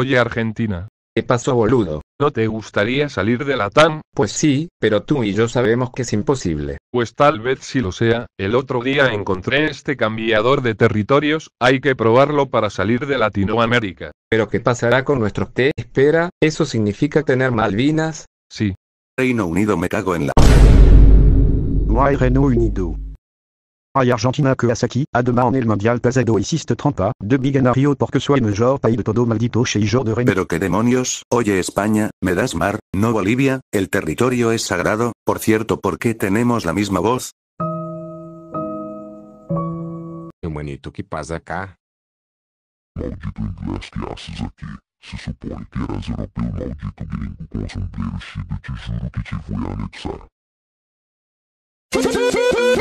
Oye Argentina. ¿Qué pasó boludo? ¿No te gustaría salir de la TAM? Pues sí, pero tú y yo sabemos que es imposible. Pues tal vez si lo sea, el otro día encontré este cambiador de territorios, hay que probarlo para salir de Latinoamérica. ¿Pero qué pasará con nuestro T? Espera, ¿eso significa tener Malvinas? Sí. Reino Unido me cago en la... No Reino Unido y Argentina que a Además en el Mundial Pasado hiciste trampa, de biganario por porque soy mejor país de todo maldito yo de Pero qué demonios, oye España, me das mar, no Bolivia, el territorio es sagrado, por cierto, ¿por qué tenemos la misma voz? Manito, ¿qué pasa acá? Maldito inglés que haces aquí. Se supone que eras europeo maldito gringo con sombrero chido, te juro que te voy a anexar.